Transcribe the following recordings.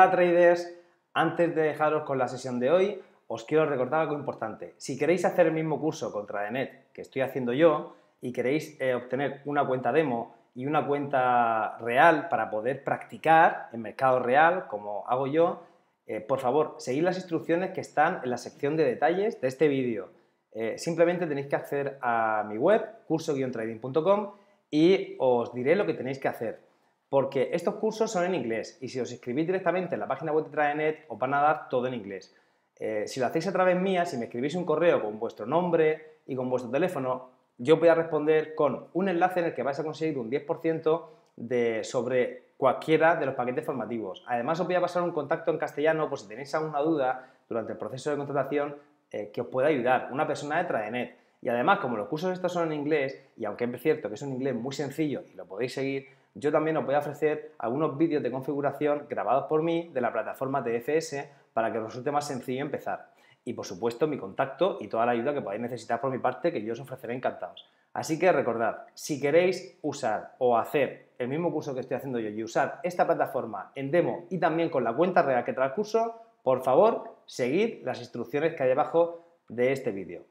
Hola traders, antes de dejaros con la sesión de hoy, os quiero recordar algo importante. Si queréis hacer el mismo curso contra Net que estoy haciendo yo y queréis eh, obtener una cuenta demo y una cuenta real para poder practicar en mercado real, como hago yo, eh, por favor, seguid las instrucciones que están en la sección de detalles de este vídeo. Eh, simplemente tenéis que acceder a mi web, curso-trading.com, y os diré lo que tenéis que hacer porque estos cursos son en inglés y si os escribís directamente en la página web de Traenet os van a dar todo en inglés. Eh, si lo hacéis a través mía, si me escribís un correo con vuestro nombre y con vuestro teléfono, yo voy a responder con un enlace en el que vais a conseguir un 10% de, sobre cualquiera de los paquetes formativos. Además, os voy a pasar un contacto en castellano por si tenéis alguna duda durante el proceso de contratación eh, que os pueda ayudar, una persona de Tradenet. Y además, como los cursos estos son en inglés, y aunque es cierto que es un inglés muy sencillo y lo podéis seguir, yo también os voy a ofrecer algunos vídeos de configuración grabados por mí de la plataforma TFS para que os resulte más sencillo empezar. Y por supuesto mi contacto y toda la ayuda que podáis necesitar por mi parte que yo os ofreceré encantados. Así que recordad, si queréis usar o hacer el mismo curso que estoy haciendo yo y usar esta plataforma en demo y también con la cuenta real que trae el curso, por favor, seguid las instrucciones que hay debajo de este vídeo.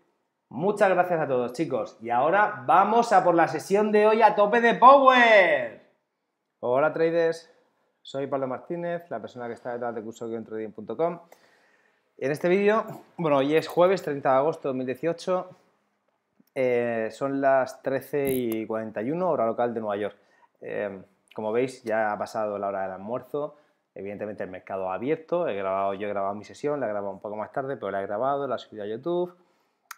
Muchas gracias a todos chicos y ahora vamos a por la sesión de hoy a tope de Power. Hola traders, soy Pablo Martínez, la persona que está detrás de curso En este vídeo, bueno, hoy es jueves 30 de agosto de 2018, eh, son las 13 y 41 hora local de Nueva York. Eh, como veis, ya ha pasado la hora del almuerzo, evidentemente el mercado ha abierto, he grabado, yo he grabado mi sesión, la he grabado un poco más tarde, pero la he grabado, la he subido a YouTube,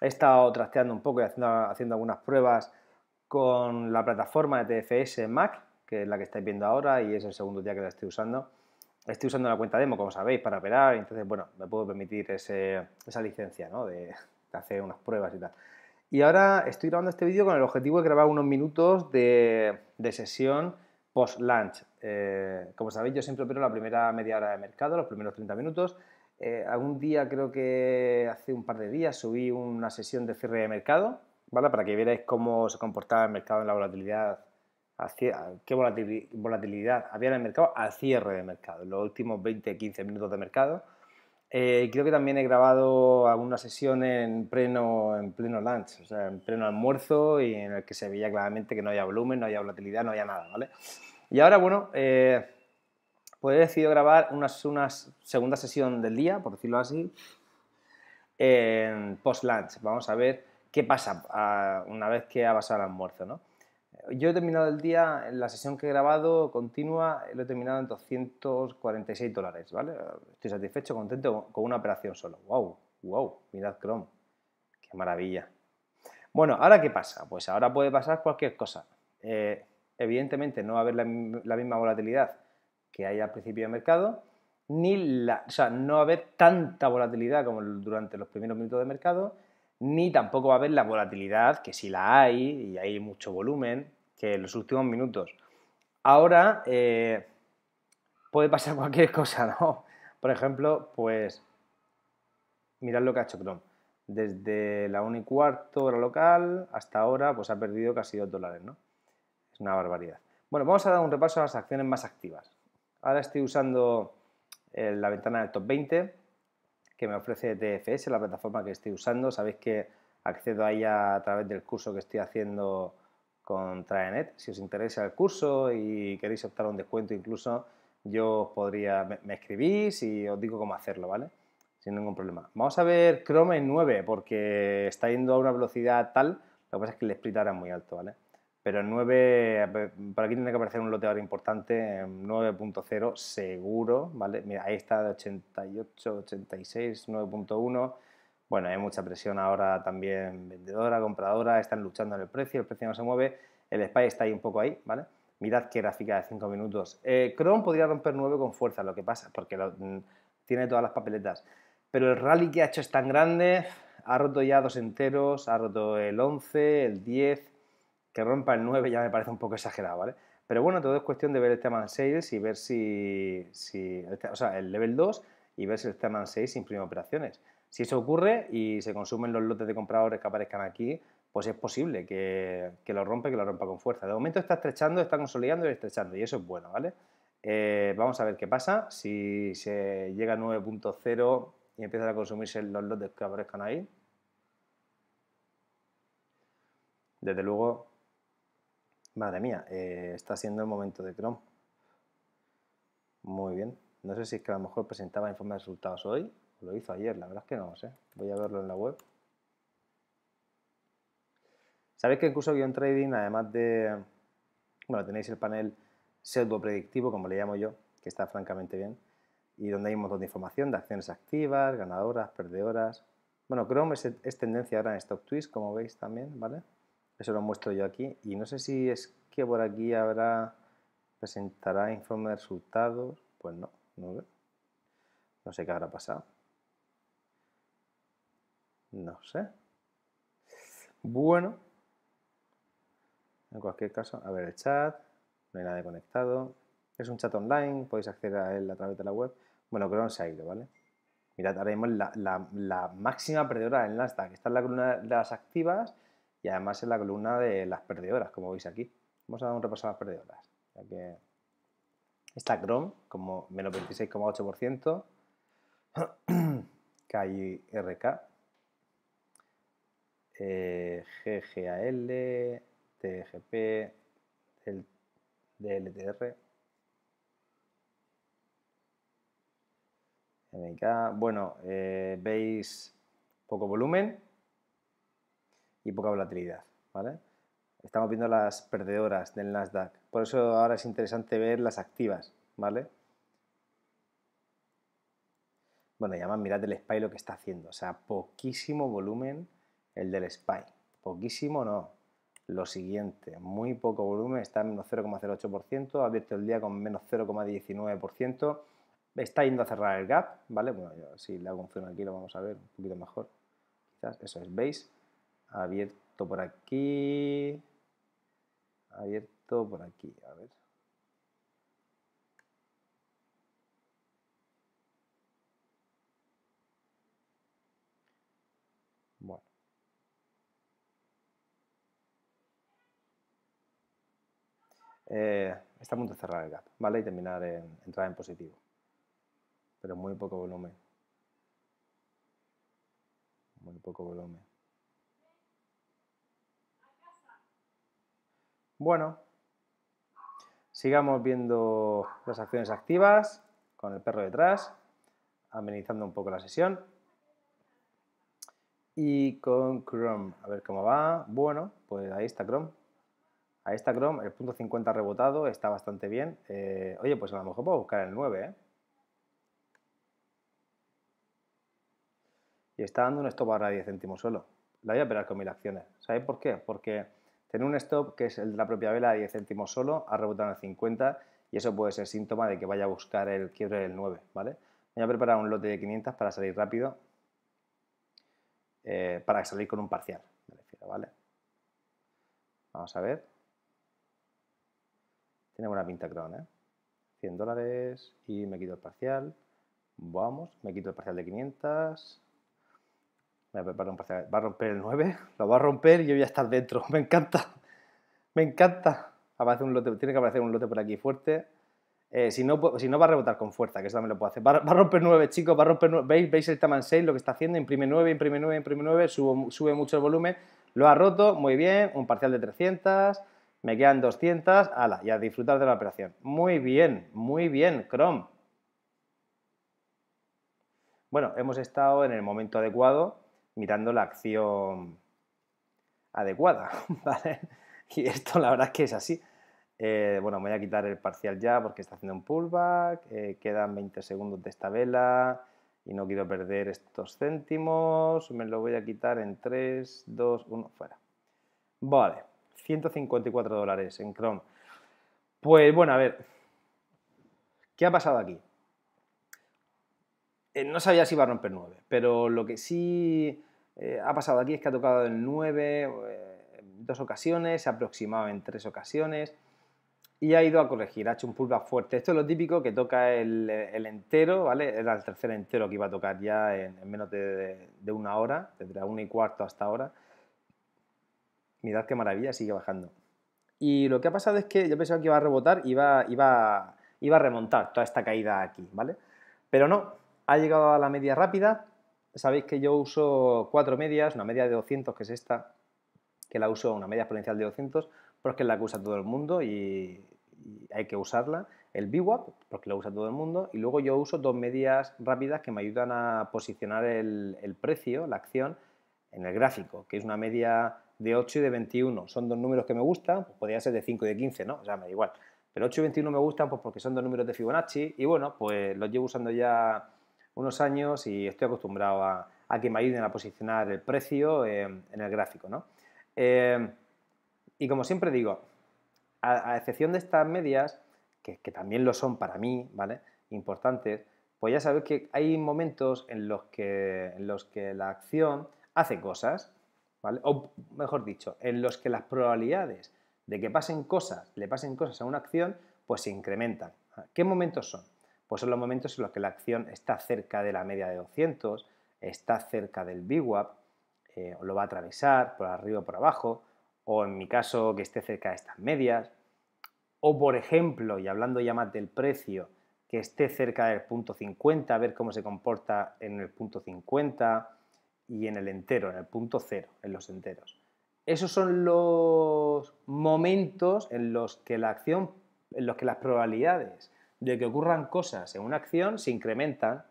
he estado trasteando un poco y haciendo, haciendo algunas pruebas con la plataforma de TFS Mac, que es la que estáis viendo ahora y es el segundo día que la estoy usando. Estoy usando la cuenta demo, como sabéis, para operar, entonces, bueno, me puedo permitir esa licencia, ¿no? De, hacer unas pruebas y tal. Y ahora estoy grabando este vídeo con el objetivo de grabar unos minutos de, sesión post lunch. Eh, como sabéis, yo siempre opero la primera media hora de mercado, los primeros 30 minutos. Eh, algún día, creo que hace un par de días, subí una sesión de cierre de mercado, ¿vale? Para que vierais cómo se comportaba el mercado en la volatilidad qué volatilidad había en el mercado al cierre de mercado, los últimos 20-15 minutos de mercado. Eh, creo que también he grabado alguna sesión en pleno, en pleno lunch, o sea, en pleno almuerzo y en el que se veía claramente que no había volumen, no había volatilidad, no había nada, ¿vale? Y ahora, bueno, eh, pues he decidido grabar una unas segunda sesión del día, por decirlo así, en post-lunch. Vamos a ver qué pasa ah, una vez que ha pasado el almuerzo, ¿no? Yo he terminado el día, la sesión que he grabado continua, lo he terminado en 246 dólares, ¿vale? Estoy satisfecho, contento con una operación solo. ¡Wow! ¡Wow! Mirad Chrome. ¡Qué maravilla! Bueno, ¿ahora qué pasa? Pues ahora puede pasar cualquier cosa. Eh, evidentemente no va a haber la, misma volatilidad que hay al principio de mercado, ni la, o sea, no va a haber tanta volatilidad como durante los primeros minutos de mercado, ni tampoco va a haber la volatilidad, que si la hay, y hay mucho volumen, que en los últimos minutos. Ahora eh, puede pasar cualquier cosa, ¿no? Por ejemplo, pues mirad lo que ha hecho Chrome. Desde la 1 y cuarto hora local hasta ahora, pues ha perdido casi 2 dólares, ¿no? Es una barbaridad. Bueno, vamos a dar un repaso a las acciones más activas. Ahora estoy usando eh, la ventana del top 20 que me ofrece TFS, la plataforma que estoy usando. Sabéis que accedo a ella a través del curso que estoy haciendo con Traenet. Si os interesa el curso y queréis optar a un descuento incluso, yo podría, me, escribís y os digo cómo hacerlo, ¿vale? Sin ningún problema. Vamos a ver Chrome 9 porque está yendo a una velocidad tal, lo que pasa es que el split ahora es muy alto, ¿vale? pero en 9, por aquí tiene que aparecer un lote ahora importante, 9.0 seguro, ¿vale? Mira, ahí está de 88, 86, 9.1. Bueno, hay mucha presión ahora también vendedora, compradora, están luchando en el precio, el precio no se mueve, el SPY está ahí un poco ahí, ¿vale? Mirad qué gráfica de 5 minutos. Eh, Chrome podría romper 9 con fuerza, lo que pasa, porque mm, tiene todas las papeletas. Pero el rally que ha hecho es tan grande, ha roto ya dos enteros, ha roto el 11, el 10, que rompa el 9 ya me parece un poco exagerado, ¿vale? Pero bueno, todo es cuestión de ver el tema 6 y ver si, o sea, el level 2 y ver si el tema 6 imprime operaciones. Si eso ocurre y se consumen los lotes de compradores que aparezcan aquí, pues es posible que, lo rompa, que lo rompa con fuerza. De momento está estrechando, está consolidando y estrechando y eso es bueno, ¿vale? Eh, vamos a ver qué pasa. Si se llega a 9.0 y empiezan a consumirse los lotes que aparezcan ahí. Desde luego, Madre mía, eh, está siendo el momento de Chrome. Muy bien. No sé si es que a lo mejor presentaba informe de resultados hoy lo hizo ayer, la verdad es que no lo sé. Voy a verlo en la web. Sabéis que el curso-trading, además de... Bueno, tenéis el panel pseudo-predictivo, como le llamo yo, que está francamente bien, y donde hay un montón de información de acciones activas, ganadoras, perdedoras. Bueno, Chrome es, tendencia ahora en Stop Twist, como veis también, ¿vale? Eso lo muestro yo aquí. Y no sé si es que por aquí habrá, presentará informe de resultados. Pues no, no, no sé qué habrá pasado. No sé. Bueno, en cualquier caso, a ver el chat, no hay nadie conectado. Es un chat online, podéis acceder a él a través de la web. Bueno, creo que se ha ido, ¿vale? Mirad, ahora mismo la, máxima perdedora en Nasdaq. Está en la columna de las activas y además en la columna de las perdedoras, como veis aquí. Vamos a dar un repaso a las perdedoras. que está Chrome, como menos 26,8%, KIRK, eh, GGAL, TGP, DLTR, MK, bueno, eh, veis poco volumen, y poca volatilidad. ¿vale? Estamos viendo las perdedoras del Nasdaq. Por eso ahora es interesante ver las activas. ¿vale? Bueno, y además mirad el SPY lo que está haciendo. O sea, poquísimo volumen el del SPY. Poquísimo no. Lo siguiente, muy poco volumen, está en menos 0,08%, ha abierto el día con menos 0,19%. Está yendo a cerrar el gap, ¿vale? Bueno, yo, si un zoom aquí lo vamos a ver un poquito mejor. Quizás, eso es, ¿veis? abierto por aquí, abierto por aquí, a ver. Bueno. Eh, está a punto de cerrar el gap, ¿vale? Y terminar en entrar en positivo. Pero muy poco volumen. Muy poco volumen. Bueno, sigamos viendo las acciones activas con el perro detrás, amenizando un poco la sesión. Y con Chrome, a ver cómo va. Bueno, pues ahí está Chrome. Ahí está Chrome, el punto 50 rebotado, está bastante bien. Eh, oye, pues a lo mejor puedo buscar el 9, ¿eh? Y está dando un stop ahora a 10 céntimos solo. La voy a operar con mil acciones. ¿Sabéis por qué? Porque Tener un stop, que es el de la propia vela, a 10 céntimos solo, ha rebotado en 50 y eso puede ser síntoma de que vaya a buscar el quiebre del 9, ¿vale? Voy a preparar un lote de 500 para salir rápido, eh, para salir con un parcial, ¿vale? Vamos a ver. Tiene buena pinta Crown, ¿eh? 100 dólares y me quito el parcial. Vamos, me quito el parcial de 500. Pues, va a romper el 9, lo va a romper y yo voy a estar dentro. Me encanta, me encanta. Aparece un lote, tiene que aparecer un lote por aquí fuerte. Eh, si, no, pues, si no, va a rebotar con fuerza, que eso también lo puedo hacer. Va, a romper 9, chicos, va a romper 9. ¿Veis? ¿Veis el Taman 6 lo que está haciendo? Imprime 9, imprime 9, imprime 9, sube mucho el volumen. Lo ha roto, muy bien, un parcial de 300, me quedan 200, ala, y a disfrutar de la operación. Muy bien, muy bien, Chrome. Bueno, hemos estado en el momento adecuado mirando la acción adecuada, ¿vale? Y esto la verdad es que es así. Eh, bueno, voy a quitar el parcial ya porque está haciendo un pullback, eh, quedan 20 segundos de esta vela y no quiero perder estos céntimos, me lo voy a quitar en 3, 2, 1, fuera. Vale, 154 dólares en Chrome. Pues bueno, a ver, ¿qué ha pasado aquí? Eh, no sabía si iba a romper 9, pero lo que sí eh, ha pasado aquí, es que ha tocado en nueve, eh, dos ocasiones, se ha aproximado en tres ocasiones y ha ido a corregir, ha hecho un pullback fuerte. Esto es lo típico que toca el, entero, ¿vale? Era el tercer entero que iba a tocar ya en, menos de, de, una hora, desde la una y cuarto hasta ahora. Mirad qué maravilla, sigue bajando. Y lo que ha pasado es que yo pensaba que iba a rebotar, iba, iba, iba a remontar toda esta caída aquí, ¿vale? Pero no, ha llegado a la media rápida, sabéis que yo uso cuatro medias, una media de 200 que es esta, que la uso, una media exponencial de 200, porque es la que usa todo el mundo y, hay que usarla. El BWAP, porque lo usa todo el mundo, y luego yo uso dos medias rápidas que me ayudan a posicionar el, precio, la acción, en el gráfico, que es una media de 8 y de 21. Son dos números que me gustan, pues podría ser de 5 y de 15, ¿no? O sea, me da igual. Pero 8 y 21 me gustan pues, porque son dos números de Fibonacci y bueno, pues los llevo usando ya unos años y estoy acostumbrado a, que me ayuden a posicionar el precio en el gráfico. ¿no? Eh, y como siempre digo, a, excepción de estas medias, que, también lo son para mí, ¿vale? importantes, pues ya sabéis que hay momentos en los que, en los que la acción hace cosas, ¿vale? o mejor dicho, en los que las probabilidades de que pasen cosas, le pasen cosas a una acción, pues se incrementan. ¿Qué momentos son? pues son los momentos en los que la acción está cerca de la media de 200, está cerca del BWAP, eh, lo va a atravesar por arriba o por abajo, o en mi caso que esté cerca de estas medias, o por ejemplo, y hablando ya más del precio, que esté cerca del punto 50, a ver cómo se comporta en el punto 50 y en el entero, en el punto 0, en los enteros. Esos son los momentos en los que la acción, en los que las probabilidades de que ocurran cosas en una acción se incrementan.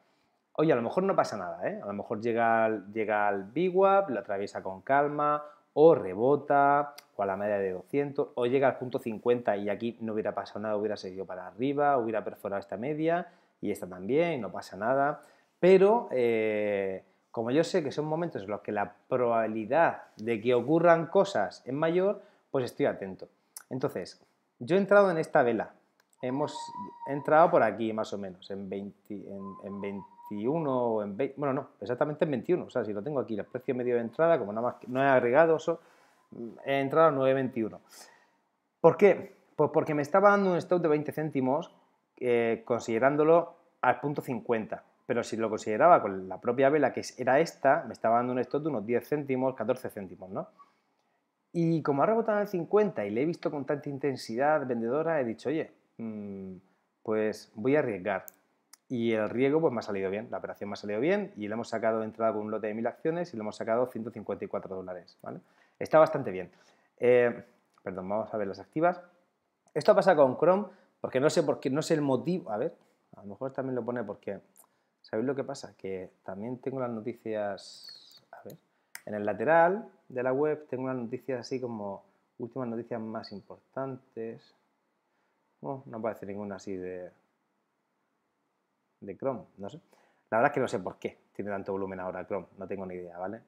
Oye, a lo mejor no pasa nada, ¿eh? A lo mejor llega, llega al VWAP, lo atraviesa con calma, o rebota, o a la media de 200, o llega al punto 50 y aquí no hubiera pasado nada, hubiera seguido para arriba, hubiera perforado esta media y esta también, no pasa nada. Pero eh, como yo sé que son momentos en los que la probabilidad de que ocurran cosas es mayor, pues estoy atento. Entonces, yo he entrado en esta vela, hemos entrado por aquí más o menos, en, 20, en, 21 o en 20, bueno, no, exactamente en 21, o sea, si lo tengo aquí, el precio medio de entrada, como nada más que no he agregado, eso he entrado a 9.21. ¿Por qué? Pues porque me estaba dando un stop de 20 céntimos eh, considerándolo al punto 50, pero si lo consideraba con la propia vela que era esta, me estaba dando un stop de unos 10 céntimos, 14 céntimos, ¿no? Y como ha rebotado en el 50 y le he visto con tanta intensidad vendedora, he dicho, oye, Mm, pues voy a arriesgar. Y el riego pues me ha salido bien, la operación me ha salido bien y le hemos sacado entrada con un lote de mil acciones y le hemos sacado 154 dólares. ¿vale? Está bastante bien. Eh, perdón, vamos a ver las activas. Esto pasa con Chrome porque no sé por qué, no sé el motivo. A ver, a lo mejor también lo pone porque... ¿Sabéis lo que pasa? Que también tengo las noticias... A ver, en el lateral de la web tengo las noticias así como últimas noticias más importantes no oh, no aparece ninguna así de, de Chrome, no sé. La verdad es que no sé por qué tiene tanto volumen ahora Chrome, no tengo ni idea, ¿vale?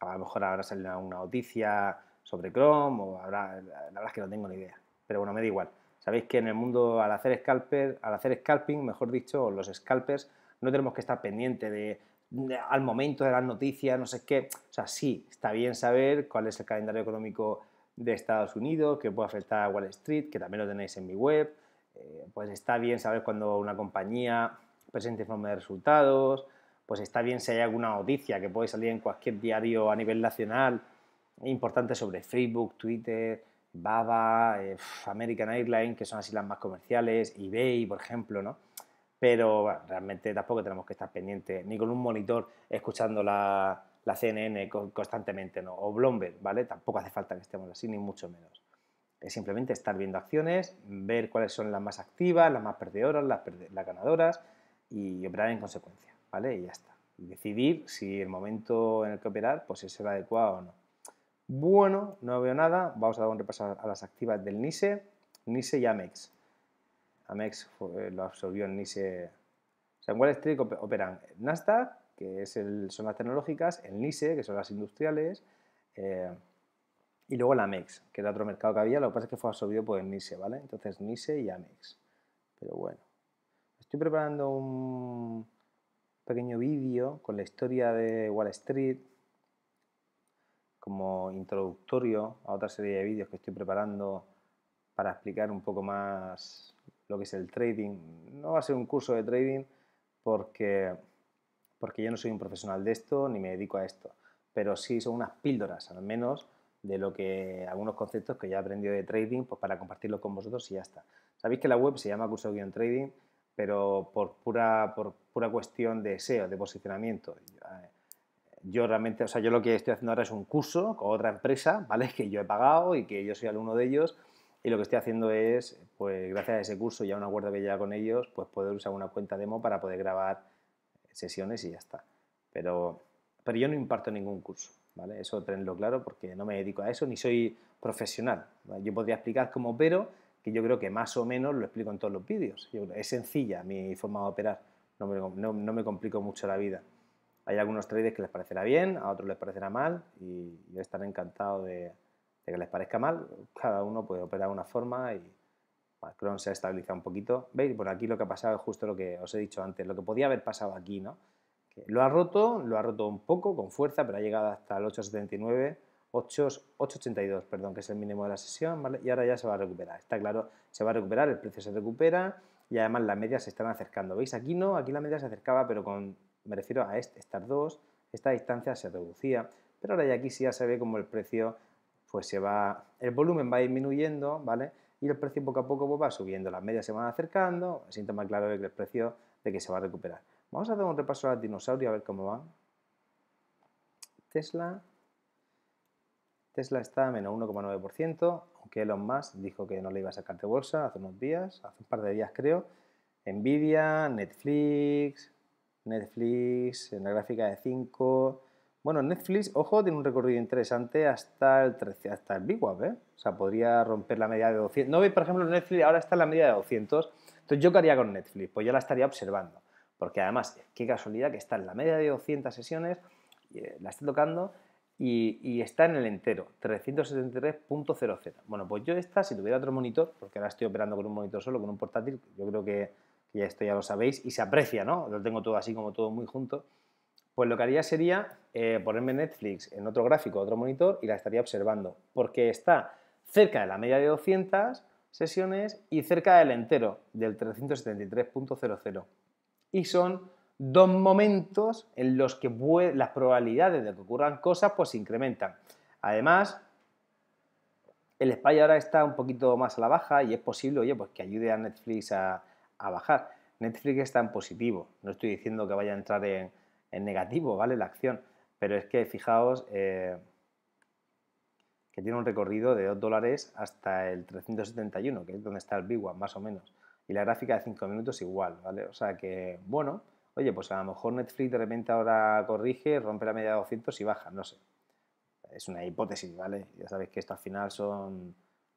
A lo mejor habrá salido alguna noticia sobre Chrome o habrá... La verdad es que no tengo ni idea, pero bueno, me da igual. Sabéis que en el mundo al hacer, scalper, al hacer scalping, mejor dicho, los scalpers, no tenemos que estar pendiente al momento de las noticias, no sé qué. O sea, sí, está bien saber cuál es el calendario económico de Estados Unidos, que puede afectar a Wall Street, que también lo tenéis en mi web. Eh, pues está bien saber cuando una compañía presenta informe de resultados, pues está bien si hay alguna noticia que puede salir en cualquier diario a nivel nacional importante sobre Facebook, Twitter, Baba, eh, American Airlines, que son así las más comerciales, eBay, por ejemplo, ¿no? Pero realmente tampoco tenemos que estar pendientes ni con un monitor escuchando la, la CNN constantemente, ¿no? o Bloomberg, ¿vale? Tampoco hace falta que estemos así, ni mucho menos. Es simplemente estar viendo acciones, ver cuáles son las más activas, las más perdedoras, las, ganadoras y operar en consecuencia, ¿vale? Y ya está. decidir si el momento en el que operar pues es el adecuado o no. Bueno, no veo nada. Vamos a dar un repaso a las activas del NISE, NISE y Amex. Amex lo absorbió el NISE. O sea, en Wall Street operan Nasdaq, que es el, son las tecnológicas, el NISE, que son las industriales, eh, y luego la Amex, que era otro mercado que había, lo que pasa es que fue absorbido por el NISE, ¿vale? Entonces NISE y AMEX. Pero bueno, estoy preparando un pequeño vídeo con la historia de Wall Street como introductorio a otra serie de vídeos que estoy preparando para explicar un poco más lo que es el trading. No va a ser un curso de trading porque porque yo no soy un profesional de esto ni me dedico a esto, pero sí son unas píldoras, al menos de lo que algunos conceptos que ya he aprendido de trading, pues para compartirlos con vosotros y ya está. Sabéis que la web se llama curso-trading, pero por pura, por pura cuestión de SEO, de posicionamiento. Eh, yo realmente, o sea, yo lo que estoy haciendo ahora es un curso con otra empresa, ¿vale? Que yo he pagado y que yo soy alumno de ellos. Y lo que estoy haciendo es, pues gracias a ese curso y a un acuerdo que ya con ellos, pues poder usar una cuenta demo para poder grabar sesiones y ya está. Pero, pero yo no imparto ningún curso, ¿vale? Eso tenlo claro porque no me dedico a eso ni soy profesional. Yo podría explicar cómo opero, que yo creo que más o menos lo explico en todos los vídeos. es sencilla mi forma de operar, no me, no, me complico mucho la vida. Hay algunos traders que les parecerá bien, a otros les parecerá mal y yo estaré encantado de, de que les parezca mal. Cada uno puede operar de una forma y, cron se ha estabilizado un poquito. ¿Veis? Por aquí lo que ha pasado es justo lo que os he dicho antes, lo que podía haber pasado aquí, ¿no? lo ha roto, lo ha roto un poco con fuerza, pero ha llegado hasta el 879, 882, perdón, que es el mínimo de la sesión, ¿vale? y ahora ya se va a recuperar. Está claro, se va a recuperar, el precio se recupera y además las medias se están acercando. ¿Veis? Aquí no, aquí la media se acercaba, pero con, me refiero a este, estas dos, esta distancia se reducía, pero ahora ya aquí sí ya se ve como el precio pues se va, el volumen va disminuyendo, ¿vale? y el precio poco a poco pues, va subiendo. Las medias se van acercando, síntoma más claro que el precio de que se va a recuperar. Vamos a dar un repaso a dinosaurio a ver cómo va. Tesla. Tesla está a menos 1,9%, aunque Elon Musk dijo que no le iba a sacar de bolsa hace unos días, hace un par de días creo. Nvidia, Netflix, Netflix en la gráfica de 5, bueno, Netflix, ojo, tiene un recorrido interesante hasta el 13, hasta el ¿eh? O sea, podría romper la media de 200. No veis, por ejemplo, Netflix ahora está en la media de 200. Entonces, ¿yo qué haría con Netflix? Pues ya la estaría observando. Porque además, qué casualidad que está en la media de 200 sesiones, eh, la está tocando y, está en el entero, 373.00. Bueno, pues yo esta, si tuviera otro monitor, porque ahora estoy operando con un monitor solo, con un portátil, yo creo que, ya esto ya lo sabéis y se aprecia, ¿no? Lo tengo todo así como todo muy junto pues lo que haría sería eh, ponerme Netflix en otro gráfico, otro monitor y la estaría observando, porque está cerca de la media de 200 sesiones y cerca del entero, del 373.00. Y son dos momentos en los que las probabilidades de que ocurran cosas pues se incrementan. Además, el Spy ahora está un poquito más a la baja y es posible, oye, pues que ayude a Netflix a, a bajar. Netflix está en positivo, no estoy diciendo que vaya a entrar en, en negativo, ¿vale? La acción. Pero es que fijaos eh, que tiene un recorrido de 2 dólares hasta el 371, que es donde está el Big más o menos. Y la gráfica de 5 minutos igual, ¿vale? O sea que, bueno, oye, pues a lo mejor Netflix de repente ahora corrige, rompe la media de 200 y baja, no sé. Es una hipótesis, ¿vale? Ya sabéis que esto al final son...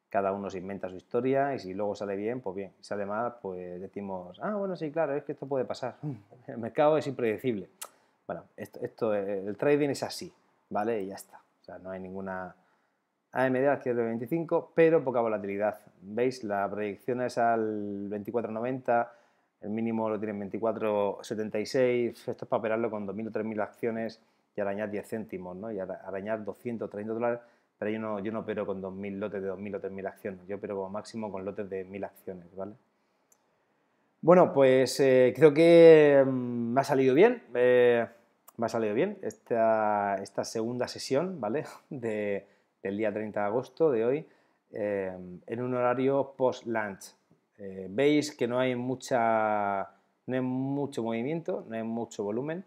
Cada uno se inventa su historia y si luego sale bien, pues bien. Si sale mal, pues decimos, ah, bueno, sí, claro, es que esto puede pasar. el mercado es impredecible. Bueno, esto, el trading es así, ¿vale? Y ya está. O sea, no hay ninguna... AMD al el 25, pero poca volatilidad. ¿Veis? La proyección es al 24.90, el mínimo lo tienen 24.76, esto es para operarlo con 2.000 o 3.000 acciones y arañar 10 céntimos, ¿no? Y arañar 200 300 dólares, pero yo no, yo no opero con 2.000 lotes de 2.000 o 3.000 acciones, yo opero como máximo con lotes de 1.000 acciones, ¿vale? Bueno, pues eh, creo que mm, me ha salido bien. Eh, me ha salido bien esta, segunda sesión, ¿vale? del día 30 de agosto de hoy, eh, en un horario post-lunch. Eh, veis que no hay mucha, mucho movimiento, no hay mucho volumen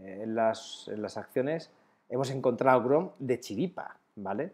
eh, en, las, acciones. Hemos encontrado Chrome de chivipa, ¿vale?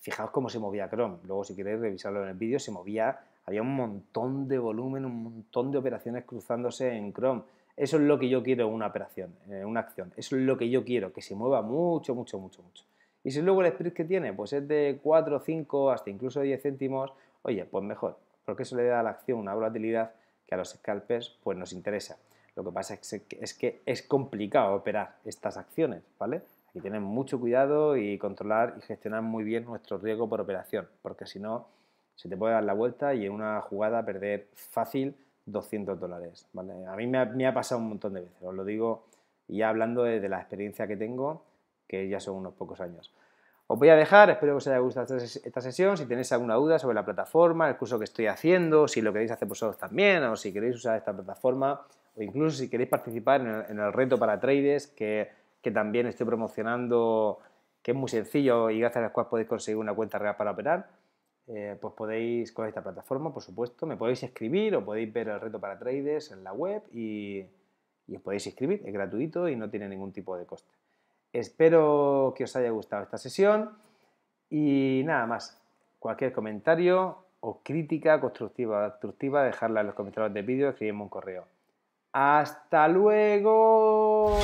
Fijaos cómo se movía Chrome. Luego, si queréis revisarlo en el vídeo, se movía, había un montón de volumen, un montón de operaciones cruzándose en Chrome eso es lo que yo quiero en una operación, en una acción. Eso es lo que yo quiero, que se mueva mucho, mucho, mucho, mucho. Y si luego el spread que tiene pues es de 4, 5, hasta incluso 10 céntimos, oye, pues mejor, porque eso le da a la acción una volatilidad que a los scalpers pues nos interesa. Lo que pasa es que es, complicado operar estas acciones, ¿vale? Aquí tener mucho cuidado y controlar y gestionar muy bien nuestro riesgo por operación, porque si no, se te puede dar la vuelta y en una jugada perder fácil 200 dólares. A mí me ha, pasado un montón de veces, os lo digo ya hablando de, la experiencia que tengo, que ya son unos pocos años. Os voy a dejar, espero que os haya gustado esta sesión. Si tenéis alguna duda sobre la plataforma, el curso que estoy haciendo, si lo queréis hacer vosotros también, o si queréis usar esta plataforma, o incluso si queréis participar en el, reto para traders que, también estoy promocionando, que es muy sencillo y gracias a las cual podéis conseguir una cuenta real para operar eh, pues podéis con esta plataforma, por supuesto, me podéis escribir o podéis ver el reto para traders en la web y, os podéis inscribir, es gratuito y no tiene ningún tipo de coste. Espero que os haya gustado esta sesión y nada más. Cualquier comentario o crítica constructiva o destructiva, dejadla en los comentarios del vídeo, escribirme un correo. ¡Hasta luego!